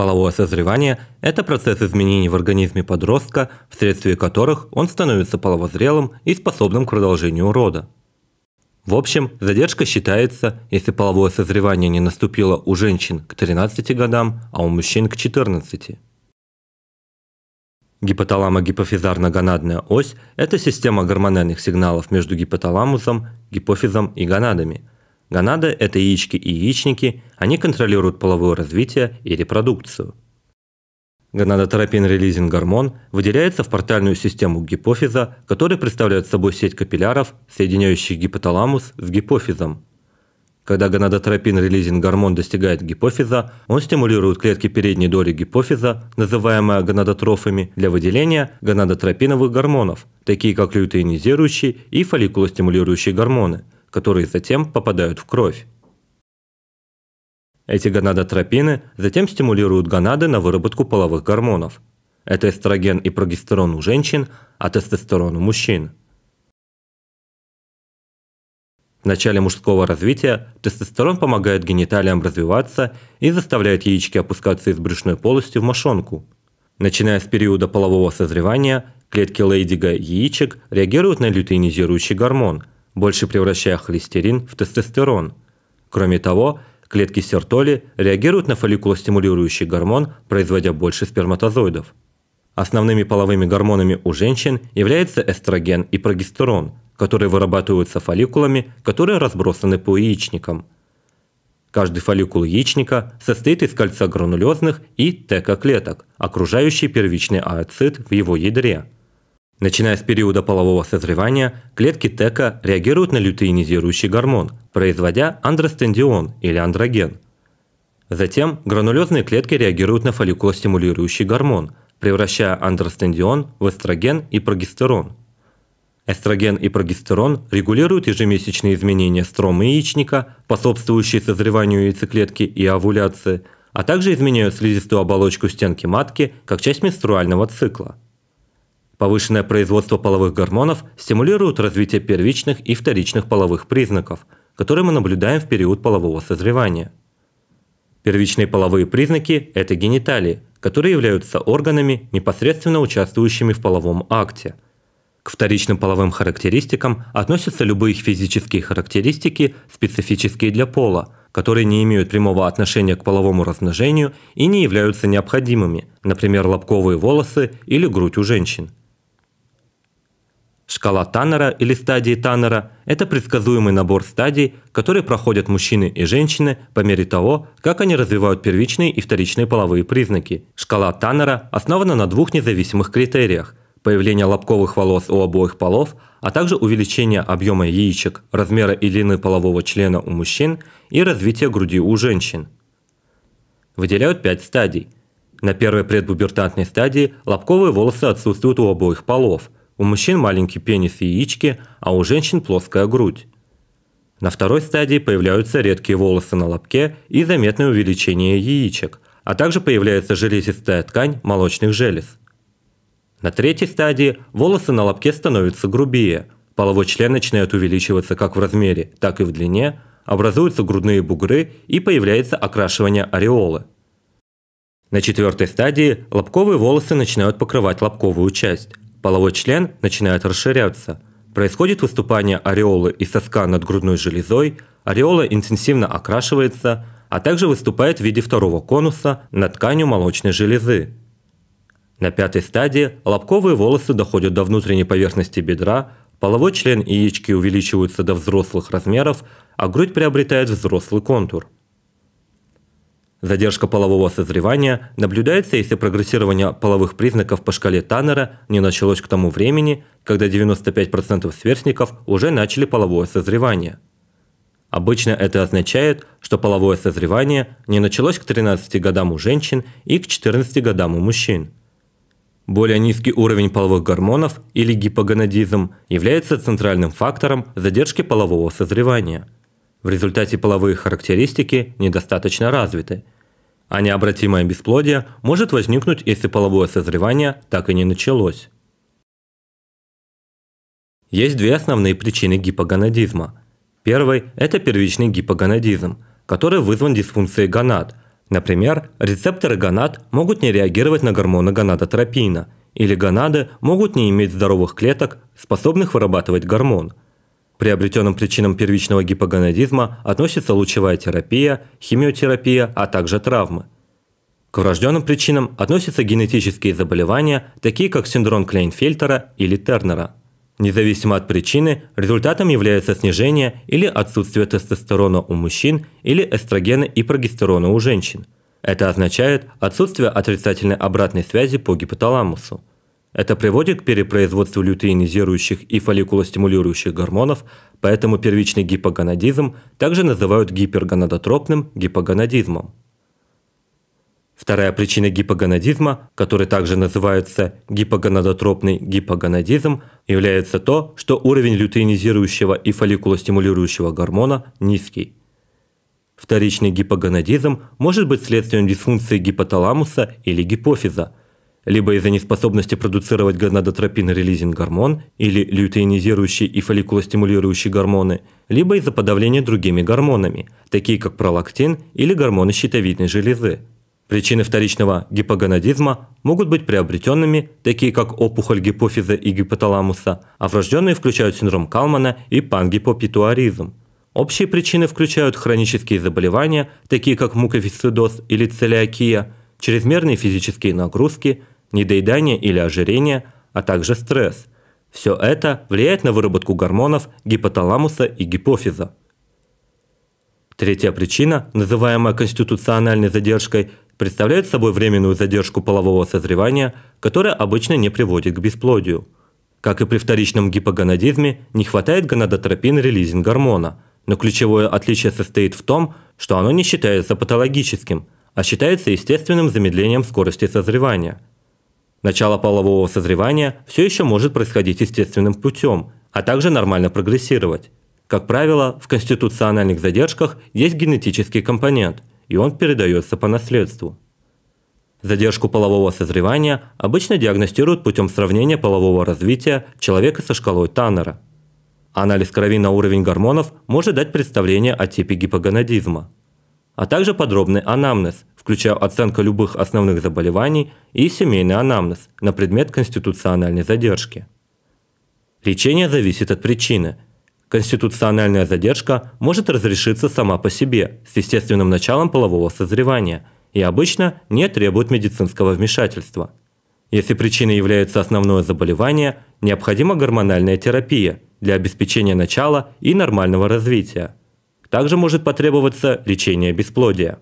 Половое созревание – это процесс изменений в организме подростка, вследствие которых он становится половозрелым и способным к продолжению рода. В общем, задержка считается, если половое созревание не наступило у женщин к 13 годам, а у мужчин к 14. Гипоталамо-гипофизарно-гонадная ось – это система гормональных сигналов между гипоталамусом, гипофизом и гонадами – Гонады – это яички и яичники, они контролируют половое развитие и репродукцию. Гонадотропин релизинг гормон выделяется в портальную систему гипофиза, которая представляет собой сеть капилляров, соединяющих гипоталамус с гипофизом. Когда гонадотропин релизинг гормон достигает гипофиза, он стимулирует клетки передней доли гипофиза, называемые гонадотрофами, для выделения гонадотропиновых гормонов, такие как лютеинизирующие и фолликулостимулирующие гормоны – которые затем попадают в кровь. Эти гонадотропины затем стимулируют гонады на выработку половых гормонов. Это эстроген и прогестерон у женщин, а тестостерон у мужчин. В начале мужского развития тестостерон помогает гениталиям развиваться и заставляет яички опускаться из брюшной полости в мошонку. Начиная с периода полового созревания, клетки Лейдига яичек реагируют на лютеинизирующий гормон, больше превращая холестерин в тестостерон. Кроме того, клетки сертоли реагируют на фолликулостимулирующий гормон, производя больше сперматозоидов. Основными половыми гормонами у женщин являются эстроген и прогестерон, которые вырабатываются фолликулами, которые разбросаны по яичникам. Каждый фолликул яичника состоит из кольца гранулезных и тека-клеток, окружающей первичный ооцит в его ядре – Начиная с периода полового созревания, клетки ТЭКа реагируют на лютеинизирующий гормон, производя андростендион или андроген. Затем гранулезные клетки реагируют на фолликулостимулирующий гормон, превращая андростендион в эстроген и прогестерон. Эстроген и прогестерон регулируют ежемесячные изменения стромы яичника, способствующие созреванию яйцеклетки и овуляции, а также изменяют слизистую оболочку стенки матки как часть менструального цикла. Повышенное производство половых гормонов стимулирует развитие первичных и вторичных половых признаков, которые мы наблюдаем в период полового созревания. Первичные половые признаки – это гениталии, которые являются органами, непосредственно участвующими в половом акте. К вторичным половым характеристикам относятся любые физические характеристики, специфические для пола, которые не имеют прямого отношения к половому размножению и не являются необходимыми, например, лобковые волосы или грудь у женщин. Шкала Таннера или стадии Таннера – это предсказуемый набор стадий, которые проходят мужчины и женщины по мере того, как они развивают первичные и вторичные половые признаки. Шкала Таннера основана на двух независимых критериях – появление лобковых волос у обоих полов, а также увеличение объема яичек, размера и длины полового члена у мужчин и развитие груди у женщин. Выделяют пять стадий. На первой предпубертантной стадии лобковые волосы отсутствуют у обоих полов – у мужчин маленький пенис и яички, а у женщин плоская грудь. На второй стадии появляются редкие волосы на лобке и заметное увеличение яичек, а также появляется железистая ткань молочных желез. На третьей стадии волосы на лобке становятся грубее, половой член начинает увеличиваться как в размере, так и в длине, образуются грудные бугры и появляется окрашивание ореолы. На четвертой стадии лобковые волосы начинают покрывать лобковую часть, Половой член начинает расширяться. Происходит выступание ореолы и соска над грудной железой, ореола интенсивно окрашивается, а также выступает в виде второго конуса над тканью молочной железы. На пятой стадии лобковые волосы доходят до внутренней поверхности бедра, половой член и яички увеличиваются до взрослых размеров, а грудь приобретает взрослый контур – Задержка полового созревания наблюдается, если прогрессирование половых признаков по шкале Таннера не началось к тому времени, когда 95% сверстников уже начали половое созревание. Обычно это означает, что половое созревание не началось к 13 годам у женщин и к 14 годам у мужчин. Более низкий уровень половых гормонов или гипогонадизм является центральным фактором задержки полового созревания – в результате половые характеристики недостаточно развиты, а необратимое бесплодие может возникнуть, если половое созревание так и не началось. Есть две основные причины гипогонадизма. Первый – это первичный гипогонадизм, который вызван дисфункцией гонад. Например, рецепторы гонад могут не реагировать на гормоны гонадотропина, или гонады могут не иметь здоровых клеток, способных вырабатывать гормон – приобретенным причинам первичного гипогонадизма относятся лучевая терапия, химиотерапия, а также травмы. К врожденным причинам относятся генетические заболевания, такие как синдром Клейнфельтера или Тернера. Независимо от причины, результатом является снижение или отсутствие тестостерона у мужчин или эстрогена и прогестерона у женщин. Это означает отсутствие отрицательной обратной связи по гипоталамусу – это приводит к перепроизводству лютеинизирующих и фолликулостимулирующих гормонов, поэтому первичный гипогонадизм также называют гипергонадотропным гипогонадизмом. Вторая причина гипогонадизма, который также называется гипогонадотропный гипогонадизм, является то, что уровень лютеинизирующего и фолликулостимулирующего гормона низкий. Вторичный гипогонадизм может быть следствием дисфункции гипоталамуса или гипофиза – либо из-за неспособности продуцировать гонадотропин-релизинг гормон или лютеинизирующие и фолликулостимулирующие гормоны, либо из-за подавления другими гормонами, такие как пролактин или гормоны щитовидной железы. Причины вторичного гипогонадизма могут быть приобретенными, такие как опухоль гипофиза и гипоталамуса, а врожденные включают синдром Калмана и пангипопитуаризм. Общие причины включают хронические заболевания, такие как муковисцидоз или целиакия, чрезмерные физические нагрузки – недоедание или ожирение, а также стресс. Все это влияет на выработку гормонов гипоталамуса и гипофиза. Третья причина, называемая конституциональной задержкой, представляет собой временную задержку полового созревания, которая обычно не приводит к бесплодию. Как и при вторичном гипогонадизме, не хватает гонадотропин-релизинг гормона, но ключевое отличие состоит в том, что оно не считается патологическим, а считается естественным замедлением скорости созревания – Начало полового созревания все еще может происходить естественным путем, а также нормально прогрессировать. Как правило, в конституциональных задержках есть генетический компонент, и он передается по наследству. Задержку полового созревания обычно диагностируют путем сравнения полового развития человека со шкалой Таннера. Анализ крови на уровень гормонов может дать представление о типе гипогонадизма, а также подробный анамнез, включая оценка любых основных заболеваний и семейный анамнез на предмет конституциональной задержки. Лечение зависит от причины. Конституциональная задержка может разрешиться сама по себе с естественным началом полового созревания и обычно не требует медицинского вмешательства. Если причиной является основное заболевание, необходима гормональная терапия для обеспечения начала и нормального развития. Также может потребоваться лечение бесплодия.